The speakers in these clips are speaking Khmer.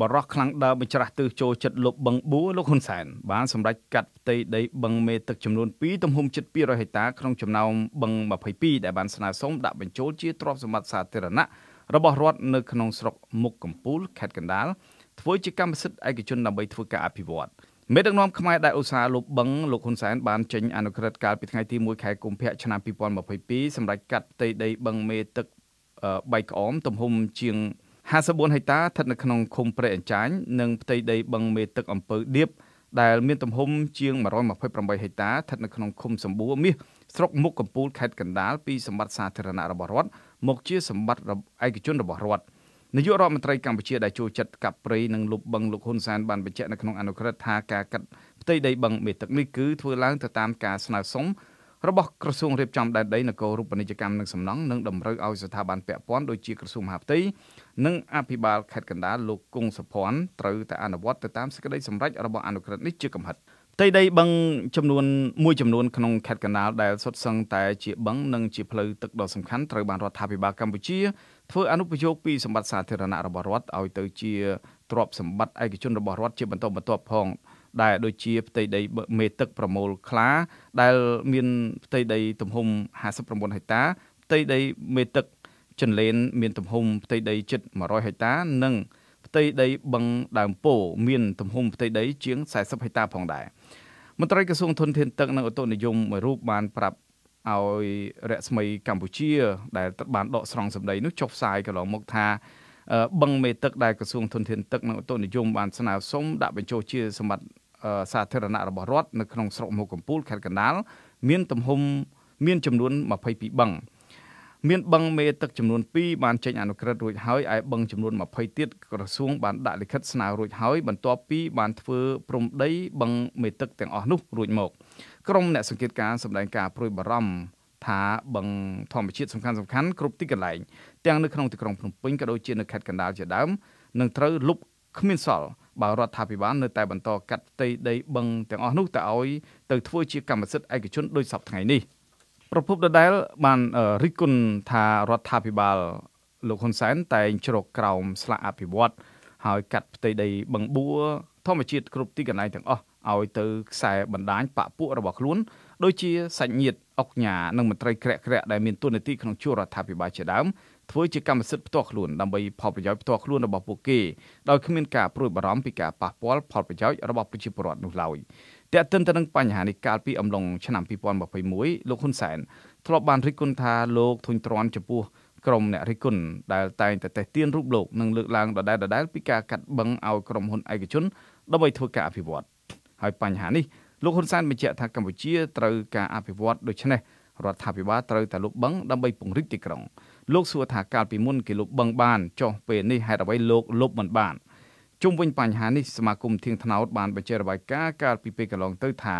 បរោះខ្លាំងដើមម្ចាស់ទិសចូលចិត្តលុបបឹងបួលោកហ៊ុនសែនបានសម្រេចកាត់ផ្ទៃដីបឹងមេទឹកចំនួន2ទំហំជិត200ហិកតា ក្នុងចំណោមបឹង22ដែលបានស្នើសុំដាក់បញ្ចូលជាទ្រព្យសម្បត្តិសាធារណៈរបស់រដ្ឋនៅក្នុងស្រុកមុខកំពូលខេត្ត កណ្ដាលធ្វើជាកម្មសិទ្ធិឯកជនដើម្បីធ្វើការអភិវឌ្ឍមេដឹកនាំខ្មែរដែលឧស្សាហ៍លុបបឹងលោកហ៊ុនសែនបានចេញអនុក្រឹត្យកាលពីថ្ងៃទី1ខែកុម្ភៈឆ្នាំ2022សម្រាប់កាត់ផ្ទៃដីបឹងមេទឹកបៃក្អមទំហំជាង54ហិកតាស្ថិតនៅក្នុងឃុំព្រែកអញ្ចាញនិងផ្ទៃដីបឹងមេទឹកអំពើដៀបដែល មានទំហំជាង128ហិកតាស្ថិតនៅក្នុងឃុំសម្បួរមាសស្រុកមុខកំពូលខេត្តកណ្ដាលពីសម្បត្តិសាធារណៈរបស់រដ្ឋមកជាសម្បត្តិឯកជនរបស់រដ្ឋនាយករដ្ឋមន្ត្រីកម្ពុជាដែលចូលចិត្តកាប់ព្រៃនិងលុបបឹងលោកហ៊ុនសែនបានបញ្ជាក់នៅក្នុងអនុក្រឹត្យថាការកាត់ផ្ទៃដីបឹងមេទឹកនេះគឺធ្វើឡើងទៅតាមការស្នើសុំរបស់ក្រសួងរៀបចំដែនដីនគររូបនីយកម្មនិងសំណង់និងតម្រូវឲ្យស្ថាប័នពាក់ព័ន្ធដូចជាក្រសួងមហាផ្ទៃនិង អភិបាលខេត្តកណ្ដាលលោកគង់សុភ័ណ្ឌត្រូវតែអនុវត្តទៅតាមសេចក្តីសម្រេចរបស់អនុក្រឹត្យនេះជាកំហិតផ្ទៃដីបឹងចំនួនមួយចំនួនក្នុងខេត្តកណ្ដាលដែលសុទ្ធសឹងតែជាបឹងនិងជាផ្លូវទឹកដ៏សំខាន់ត្រូវបានរដ្ឋាភិបាលកម្ពុជាធ្វើអនុប្រយោគពីសម្បត្តិសាធារណៈរបស់រដ្ឋឲ្យទៅជាទ្រព្យសម្បត្តិឯកជនរបស់រដ្ឋជាបន្តបន្ទាប់ផង។ដែលដូចជាផ្ទៃដីមេទឹកប្រមូលខ្លា ដែលមានផ្ទៃដីទំហំ59ហិកតាផ្ទៃដីមេទឹកចន្លេនមានទំហំផ្ទៃដីជិត100ហិកតានិង ផ្ទៃដីបឹងដើមពោមានទំហំផ្ទៃដីជាង40ហិកតា ផងដែរមន្ត្រីក្រសួងធនធាន ទឹកនិងឧតុនិយមមួយរូបបានប្រាប់ឲ្យរស្មីកម្ពុជា ដែលបានដកស្រង់សម្ដីនោះចុះផ្សាយកន្លងមកថាបឹងមេទឹកដែលក្រសួងធនធានទឹកនិងឧតុនិយមបានស្នើសុំដាក់បញ្ចូលជា សម្បត្តិសាធារណៈរបស់រដ្ឋនៅក្នុងស្រុកមហូកំពូលខេត្តកណ្ដាល មានទំហំមានចំនួន22បឹង មានបឹងមេទឹកចំនួន2បានចេញអនុក្រឹត្យរួចហើយឯបឹងចំនួន20ទៀតក្រសួងបានដាក់លិខិតស្នើរួចហើយបន្ទាប់ពី បានធ្វើព្រំដីបឹងមេទឹកទាំងអស់នោះរួចមក ក្រុមអ្នកសង្កេតការសម្ដែងការប្រួយបារម្ភថាបឹងធម្មជាតិសំខាន់សំខាន់គ្រប់ទីកន្លែងទាំងនៅក្នុងទីក្រុងភ្នំពេញក៏ដូចជានៅខេត្តកណ្ដាលជាដើមនឹងត្រូវលុបគ្មានសល់បើរដ្ឋាភិបាលនៅតែបន្តកាត់ផ្ទៃដីបឹងទាំងអស់នោះទៅឲ្យ ទៅធ្វើជាកម្មសិទ្ធិឯកជនដោយសពថ្ងៃនេះ ប្រពន្ធដដែល បានរិះគន់ថារដ្ឋាភិបាលលោកហ៊ុនសែនតែងជ្រកក្រោមស្លាកអភិវឌ្ឍហើយកាត់ផ្ទៃដីបឹងបួរធម្មជាតិគ្រប់ទីកន្លែងទាំងអស់ឲ្យទៅខ្សែបណ្ដាញបពពួករបស់ខ្លួនដូចជាសច្ញាតអុកញ៉ានិងមន្ត្រីក្រាក់ក្រាក់ដែលមានទួនាទីក្នុងជួររដ្ឋាភិបាលជាដើមធ្វើជាកម្មសិទ្ធិផ្ទាល់ខ្លួនដើម្បីផលប្រយោជន៍ផ្ទាល់ខ្លួនរបស់ពួកគេដោយគ្មាន ការព្រួយបារម្ភពីការប៉ះពាល់ផលប្រយោជន៍របស់ប្រជាពលរដ្ឋនោះឡើយតែទិនទៅនឹងបញ្ហានេះកាលពីអំឡុងឆ្នាំ2021លោកហ៊ុនសែនធ្លាប់បានរិះគន់ថាលោកធុញទ្រាន់ចំពោះក្រុមអ្នករិះគន់ដែលតែងតែតេះទៀនរូបលោកនិងលើកឡើង ដដែលដដែលពីការកាត់បង្អឲ្យក្រុមហ៊ុនឯកជនដើម្បីធ្វើការអភិវឌ្ឍហើយបញ្ហានេះលោកហ៊ុនសែនបញ្ជាក់ថាកម្ពុជាត្រូវការអភិវឌ្ឍដូច្នេះរដ្ឋាភិបាលត្រូវតែលុបបង្កដើម្បីពង្រីកទីក្រុងលោកសួរថាកាលពីមុនគេលុបបង្កបានចុះពេលនេះហេតុអ្វីលោកលុបមិនបានជុំវិញបញ្ហានេះសមាគមធៀងថ្នោតបានបញ្ជារបាយការណ៍កាលពីពេលកន្លងទៅថា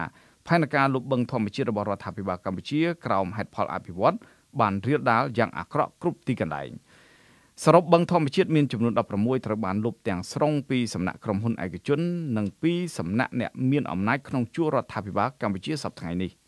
ផែនការលុបបង្កធម្មជាតិរបស់រដ្ឋាភិបាលកម្ពុជាក្រោមហេតុផលអភិវឌ្ឍបានរៀលដាលយ៉ាងអាក្រក់គ្រប់ទីកន្លែង។សរុបបឹងធម្មជាតិមានចំនួន16ត្រូវបានលុបទាំងស្រុងពីសំណាក់ក្រុមហ៊ុនឯកជននិងពីសំណាក់អ្នកមានអំណាចក្នុងជួររដ្ឋាភិបាលកម្ពុជាសប្តាហ៍នេះ។